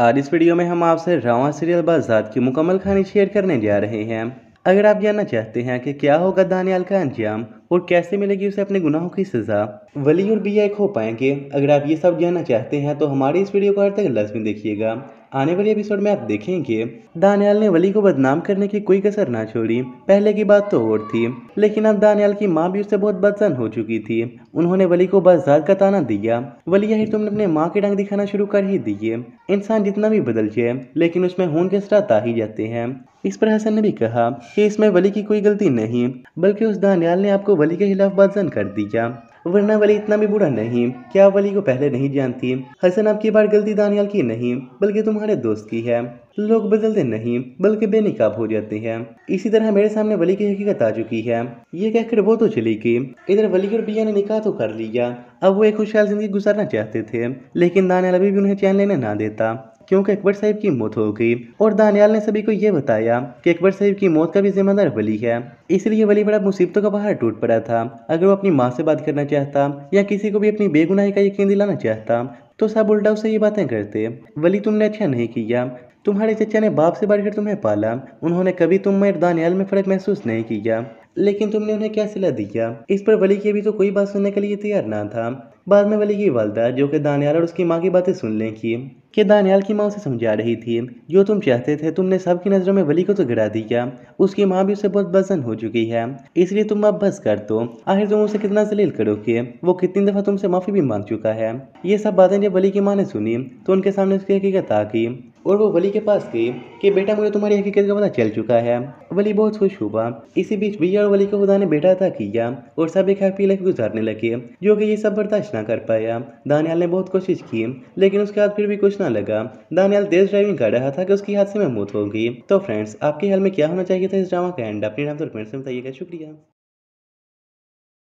आज इस वीडियो में हम आपसे ड्रामा सीरियल बाजार की मुकम्मल कहानी शेयर करने जा रहे हैं अगर आप जानना चाहते हैं कि क्या होगा दानियाल का अंजाम और कैसे मिलेगी उसे अपने गुनाहों की सज़ा वली और बिया एक हो पाएंगे अगर आप ये सब जानना चाहते हैं तो हमारे इस वीडियो को हर तक लाजमी देखिएगा आने वाले एपिसोड में आप देखेंगे दानियाल ने वली को बदनाम करने की कोई कसर ना छोड़ी पहले की बात तो और थी लेकिन अब दानियाल की माँ भी उससे बहुत बदसन हो चुकी थी उन्होंने वली को जार का ताना दिया वली यही तुमने अपने माँ के डंग दिखाना शुरू कर ही दिए इंसान जितना भी बदल जाए लेकिन उसमें हून के स्टात आ ही जाते हैं इस पर हसन ने भी कहा कि इसमें वली की कोई गलती नहीं बल्कि उस दानियाल ने आपको वली के खिलाफ बदसन कर दिया वरना वली इतना भी बुरा नहीं क्या वली को पहले नहीं जानती हसन आपकी बार गलती दानियाल की नहीं बल्कि तुम्हारे दोस्त की है लोग बदलते नहीं बल्कि बेनिकाब हो जाते हैं इसी तरह मेरे सामने वली की हकीकत आ चुकी है ये कहकर वो तो चली गई इधर वली और बिया ने निकाह तो कर लिया अब वो एक खुशहाल जिंदगी गुजारना चाहते थे लेकिन दानियाल अभी भी उन्हें चैन लेने ना देता क्योंकि अकबर साहिब की मौत हो गई और दानियाल ने सभी को यह बताया कि अकबर साहिब की मौत का भी जिम्मेदार वली है इसलिए वली बड़ा मुसीबतों का बाहर टूट पड़ा था अगर वो अपनी माँ से बात करना चाहता या किसी को भी अपनी बेगुनाही का यकीन दिलाना चाहता तो सब उल्टा उसे ये बातें करते वली तुमने अच्छा नहीं किया तुम्हारे चचा ने बाप से बढ़कर तुम्हें पाला उन्होंने कभी तुम में दानियाल में फ़र्क महसूस नहीं किया लेकिन तुमने उन्हें क्या सिला दिया इस पर वली की भी तो कोई बात सुनने के लिए तैयार ना था बाद में वली की वालदा जो कि दानियाल और उसकी माँ की बातें सुन लें कि कि दानियाल की माँ उसे समझा रही थी जो तुम चाहते थे तुमने सबकी नज़रों में वली को तो गिरा दिया उसकी माँ भी उसे बहुत बजन हो चुकी है इसलिए तुम अब बस कर दो आखिर तुम उसे कितना जलील करोगे वो कितनी दफ़ा तुमसे माफ़ी भी मांग चुका है ये सब बातें जब वली की माँ ने सुनी तो उनके सामने उसकी हकीकत आ गई और वो वली के पास गई कि बेटा मुझे तुम्हारी हकीकत का पता चल चुका है वली बहुत खुश हुआ इसी बीच भैया और वली को खुदा ने बेटा अदा किया और सब एक हैप्पी लाइफ गुजारने लगे जो कि ये सब बर्दाश्त ना कर पाया दानियाल ने बहुत कोशिश की लेकिन उसके हाथ फिर भी कुछ ना लगा दानियाल तेज ड्राइविंग कर रहा था कि उसकी हाथ से मौत होगी तो फ्रेंड्स आपके हाल में क्या होना चाहिए था इस ड्रामा का एंड अपने तो बताइएगा शुक्रिया